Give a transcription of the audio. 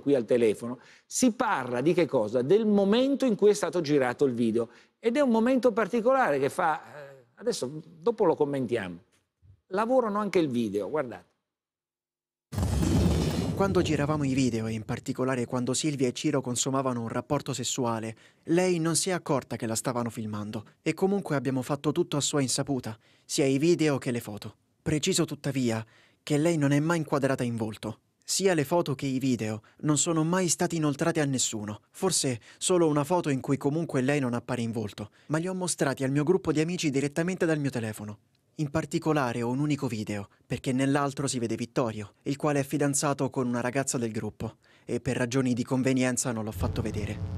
qui al telefono, si parla di che cosa? Del momento in cui è stato girato il video. Ed è un momento particolare che fa... Eh, adesso, dopo lo commentiamo. Lavorano anche il video, guardate. Quando giravamo i video, e in particolare quando Silvia e Ciro consumavano un rapporto sessuale, lei non si è accorta che la stavano filmando e comunque abbiamo fatto tutto a sua insaputa, sia i video che le foto. Preciso tuttavia che lei non è mai inquadrata in volto. Sia le foto che i video non sono mai stati inoltrati a nessuno, forse solo una foto in cui comunque lei non appare in volto, ma li ho mostrati al mio gruppo di amici direttamente dal mio telefono. In particolare ho un unico video, perché nell'altro si vede Vittorio, il quale è fidanzato con una ragazza del gruppo, e per ragioni di convenienza non l'ho fatto vedere.